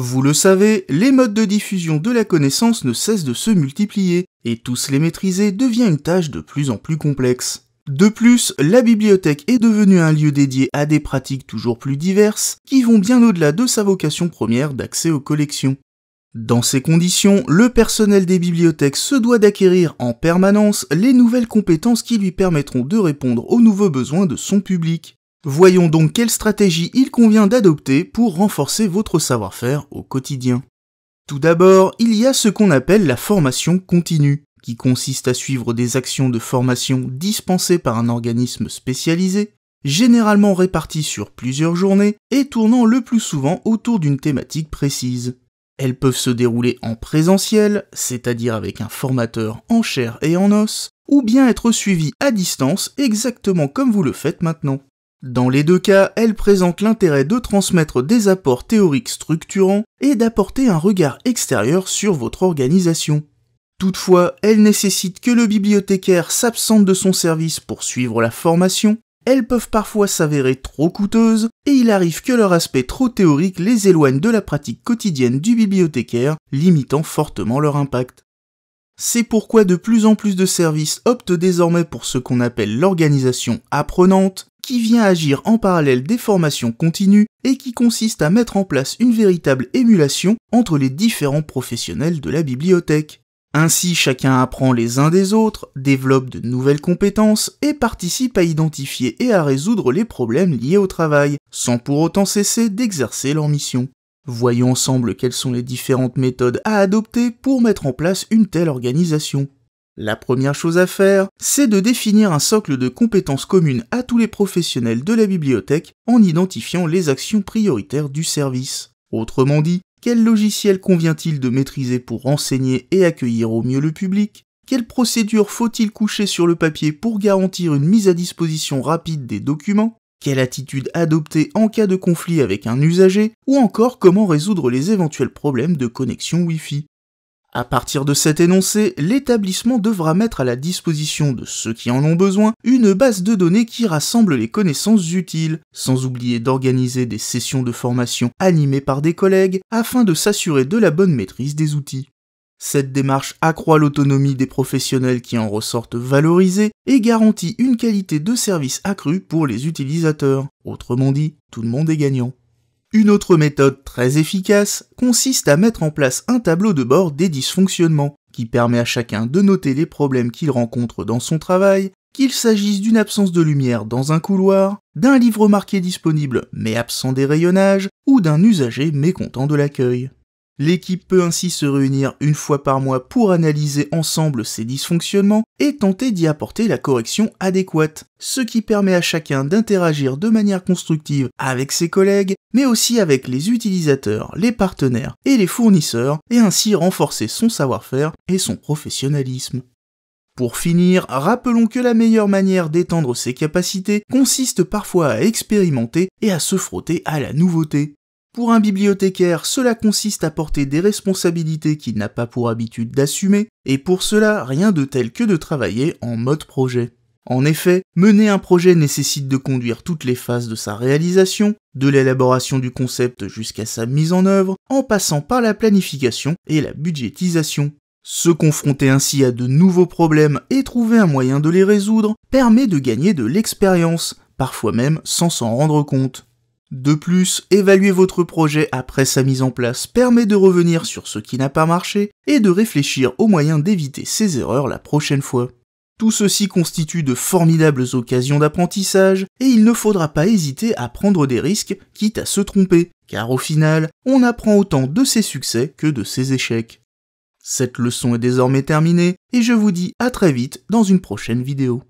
Vous le savez, les modes de diffusion de la connaissance ne cessent de se multiplier, et tous les maîtriser devient une tâche de plus en plus complexe. De plus, la bibliothèque est devenue un lieu dédié à des pratiques toujours plus diverses, qui vont bien au-delà de sa vocation première d'accès aux collections. Dans ces conditions, le personnel des bibliothèques se doit d'acquérir en permanence les nouvelles compétences qui lui permettront de répondre aux nouveaux besoins de son public. Voyons donc quelle stratégie il convient d'adopter pour renforcer votre savoir-faire au quotidien. Tout d'abord, il y a ce qu'on appelle la formation continue, qui consiste à suivre des actions de formation dispensées par un organisme spécialisé, généralement réparties sur plusieurs journées et tournant le plus souvent autour d'une thématique précise. Elles peuvent se dérouler en présentiel, c'est-à-dire avec un formateur en chair et en os, ou bien être suivies à distance exactement comme vous le faites maintenant. Dans les deux cas, elles présentent l'intérêt de transmettre des apports théoriques structurants et d'apporter un regard extérieur sur votre organisation. Toutefois, elles nécessitent que le bibliothécaire s'absente de son service pour suivre la formation, elles peuvent parfois s'avérer trop coûteuses, et il arrive que leur aspect trop théorique les éloigne de la pratique quotidienne du bibliothécaire, limitant fortement leur impact. C'est pourquoi de plus en plus de services optent désormais pour ce qu'on appelle l'organisation apprenante, qui vient agir en parallèle des formations continues et qui consiste à mettre en place une véritable émulation entre les différents professionnels de la bibliothèque. Ainsi, chacun apprend les uns des autres, développe de nouvelles compétences et participe à identifier et à résoudre les problèmes liés au travail, sans pour autant cesser d'exercer leur mission. Voyons ensemble quelles sont les différentes méthodes à adopter pour mettre en place une telle organisation. La première chose à faire, c'est de définir un socle de compétences communes à tous les professionnels de la bibliothèque en identifiant les actions prioritaires du service. Autrement dit, quel logiciel convient-il de maîtriser pour renseigner et accueillir au mieux le public Quelles procédures faut-il coucher sur le papier pour garantir une mise à disposition rapide des documents Quelle attitude adopter en cas de conflit avec un usager Ou encore comment résoudre les éventuels problèmes de connexion Wi-Fi à partir de cet énoncé, l'établissement devra mettre à la disposition de ceux qui en ont besoin une base de données qui rassemble les connaissances utiles, sans oublier d'organiser des sessions de formation animées par des collègues afin de s'assurer de la bonne maîtrise des outils. Cette démarche accroît l'autonomie des professionnels qui en ressortent valorisés et garantit une qualité de service accrue pour les utilisateurs. Autrement dit, tout le monde est gagnant. Une autre méthode très efficace consiste à mettre en place un tableau de bord des dysfonctionnements, qui permet à chacun de noter les problèmes qu'il rencontre dans son travail, qu'il s'agisse d'une absence de lumière dans un couloir, d'un livre marqué disponible mais absent des rayonnages, ou d'un usager mécontent de l'accueil. L'équipe peut ainsi se réunir une fois par mois pour analyser ensemble ses dysfonctionnements et tenter d'y apporter la correction adéquate, ce qui permet à chacun d'interagir de manière constructive avec ses collègues, mais aussi avec les utilisateurs, les partenaires et les fournisseurs, et ainsi renforcer son savoir-faire et son professionnalisme. Pour finir, rappelons que la meilleure manière d'étendre ses capacités consiste parfois à expérimenter et à se frotter à la nouveauté. Pour un bibliothécaire, cela consiste à porter des responsabilités qu'il n'a pas pour habitude d'assumer, et pour cela, rien de tel que de travailler en mode projet. En effet, mener un projet nécessite de conduire toutes les phases de sa réalisation, de l'élaboration du concept jusqu'à sa mise en œuvre, en passant par la planification et la budgétisation. Se confronter ainsi à de nouveaux problèmes et trouver un moyen de les résoudre permet de gagner de l'expérience, parfois même sans s'en rendre compte. De plus, évaluer votre projet après sa mise en place permet de revenir sur ce qui n'a pas marché et de réfléchir aux moyens d'éviter ces erreurs la prochaine fois. Tout ceci constitue de formidables occasions d'apprentissage et il ne faudra pas hésiter à prendre des risques quitte à se tromper, car au final, on apprend autant de ses succès que de ses échecs. Cette leçon est désormais terminée et je vous dis à très vite dans une prochaine vidéo.